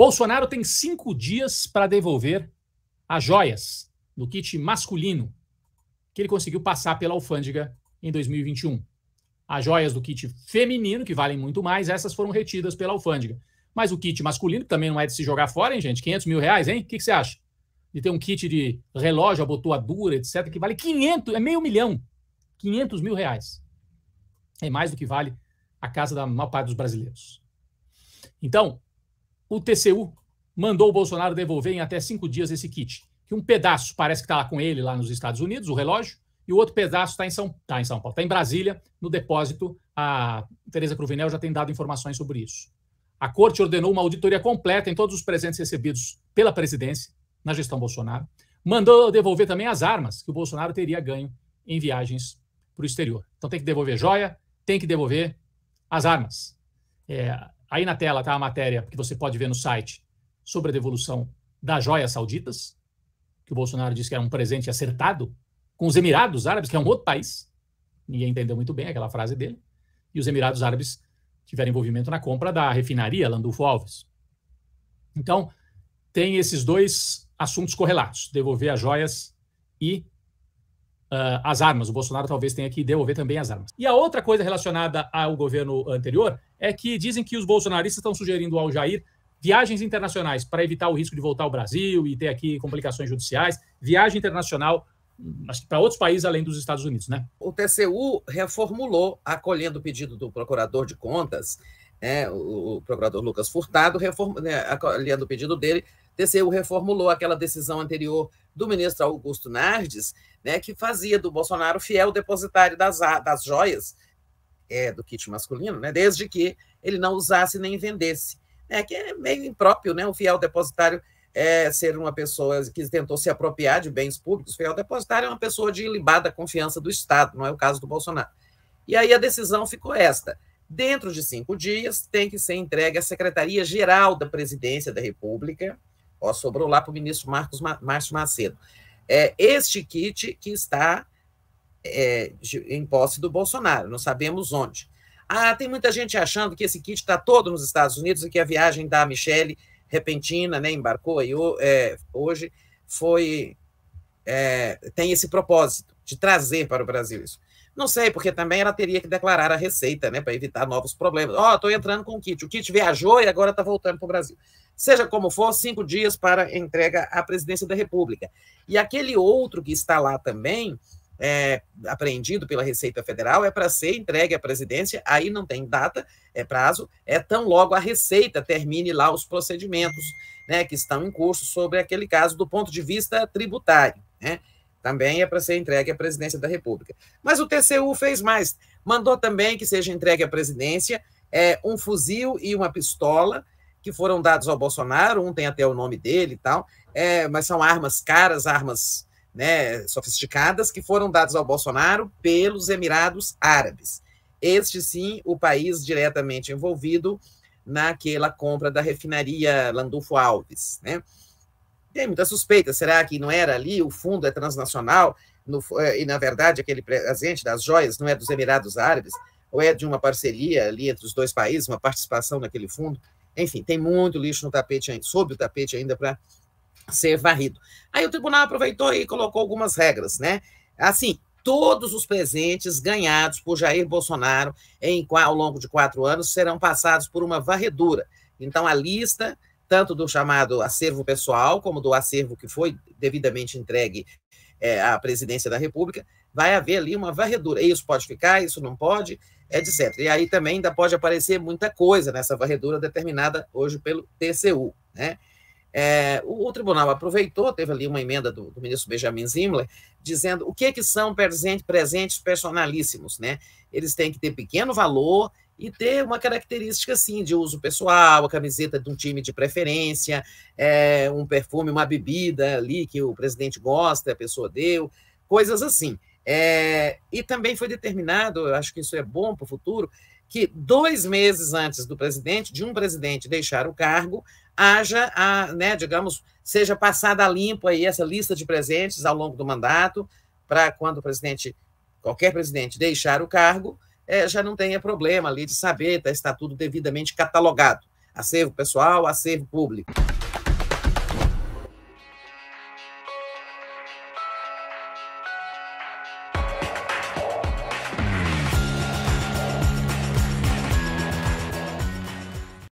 Bolsonaro tem cinco dias para devolver as joias do kit masculino que ele conseguiu passar pela alfândega em 2021. As joias do kit feminino, que valem muito mais, essas foram retidas pela alfândega. Mas o kit masculino também não é de se jogar fora, hein, gente? 500 mil reais, hein? O que, que você acha? De ter um kit de relógio, dura, etc., que vale 500, é meio milhão. 500 mil reais. É mais do que vale a casa da maior parte dos brasileiros. Então, o TCU mandou o Bolsonaro devolver em até cinco dias esse kit. Que um pedaço parece que está lá com ele, lá nos Estados Unidos, o relógio, e o outro pedaço está em, São, tá em São Paulo, está em Brasília, no depósito. A Tereza Cruvinel já tem dado informações sobre isso. A corte ordenou uma auditoria completa em todos os presentes recebidos pela presidência, na gestão Bolsonaro. Mandou devolver também as armas que o Bolsonaro teria ganho em viagens para o exterior. Então tem que devolver joia, tem que devolver as armas. É, Aí na tela está a matéria que você pode ver no site sobre a devolução das joias sauditas, que o Bolsonaro disse que era um presente acertado, com os Emirados Árabes, que é um outro país. Ninguém entendeu muito bem aquela frase dele. E os Emirados Árabes tiveram envolvimento na compra da refinaria Landulfo Alves. Então, tem esses dois assuntos correlatos: devolver as joias e uh, as armas. O Bolsonaro talvez tenha que devolver também as armas. E a outra coisa relacionada ao governo anterior é que dizem que os bolsonaristas estão sugerindo ao Jair viagens internacionais para evitar o risco de voltar ao Brasil e ter aqui complicações judiciais, viagem internacional para outros países além dos Estados Unidos, né? O TCU reformulou, acolhendo o pedido do procurador de contas, né, o procurador Lucas Furtado, reform, né? acolhendo o pedido dele, TCU reformulou aquela decisão anterior do ministro Augusto Nardes, né, que fazia do Bolsonaro fiel depositário das, das joias é, do kit masculino, né, desde que ele não usasse nem vendesse. Né, que é meio impróprio né, o fiel depositário é ser uma pessoa que tentou se apropriar de bens públicos. O fiel depositário é uma pessoa de ilibada confiança do Estado, não é o caso do Bolsonaro. E aí a decisão ficou esta. Dentro de cinco dias, tem que ser entregue à Secretaria-Geral da Presidência da República, Ó, sobrou lá para o ministro Marcos Ma Márcio Macedo. É este kit que está é, em posse do Bolsonaro, não sabemos onde. Ah, tem muita gente achando que esse kit está todo nos Estados Unidos e que a viagem da Michelle repentina, né, embarcou aí é, hoje, foi é, tem esse propósito de trazer para o Brasil isso. Não sei, porque também ela teria que declarar a receita, né, para evitar novos problemas. Ó, oh, estou entrando com o kit. O kit viajou e agora está voltando para o Brasil. Seja como for, cinco dias para entrega à presidência da República. E aquele outro que está lá também, é, apreendido pela Receita Federal, é para ser entregue à presidência, aí não tem data, é prazo, é tão logo a Receita termine lá os procedimentos né, que estão em curso sobre aquele caso do ponto de vista tributário. Né? Também é para ser entregue à presidência da República. Mas o TCU fez mais. Mandou também que seja entregue à presidência é, um fuzil e uma pistola que foram dados ao Bolsonaro, um tem até o nome dele e tal, é, mas são armas caras, armas né, sofisticadas, que foram dados ao Bolsonaro pelos Emirados Árabes. Este sim, o país diretamente envolvido naquela compra da refinaria Landulfo Alves. Né? Tem muita suspeita. Será que não era ali? O fundo é transnacional? No, eh, e, na verdade, aquele presente das joias não é dos Emirados Árabes? Ou é de uma parceria ali entre os dois países, uma participação naquele fundo? Enfim, tem muito lixo no tapete, sob o tapete ainda para ser varrido. Aí o tribunal aproveitou e colocou algumas regras, né? Assim, todos os presentes ganhados por Jair Bolsonaro em, ao longo de quatro anos serão passados por uma varredura. Então, a lista tanto do chamado acervo pessoal, como do acervo que foi devidamente entregue é, à presidência da República, vai haver ali uma varredura. Isso pode ficar, isso não pode, etc. E aí também ainda pode aparecer muita coisa nessa varredura determinada hoje pelo TCU. Né? É, o, o, tribunal aproveitou, teve ali uma emenda do, do ministro Benjamin Zimler, dizendo o que, é que são presentes personalíssimos. Né? Eles têm que ter pequeno valor e ter uma característica assim de uso pessoal, a camiseta de um time de preferência, é, um perfume, uma bebida ali que o presidente gosta, a pessoa deu, coisas assim. É, e também foi determinado, eu acho que isso é bom para o futuro, que dois meses antes do presidente, de um presidente deixar o cargo, haja a, né, digamos, seja passada a limpo aí essa lista de presentes ao longo do mandato, para quando o presidente, qualquer presidente deixar o cargo, é, já não tenha problema ali de saber, tá, está tudo devidamente catalogado. Acervo pessoal, acervo público.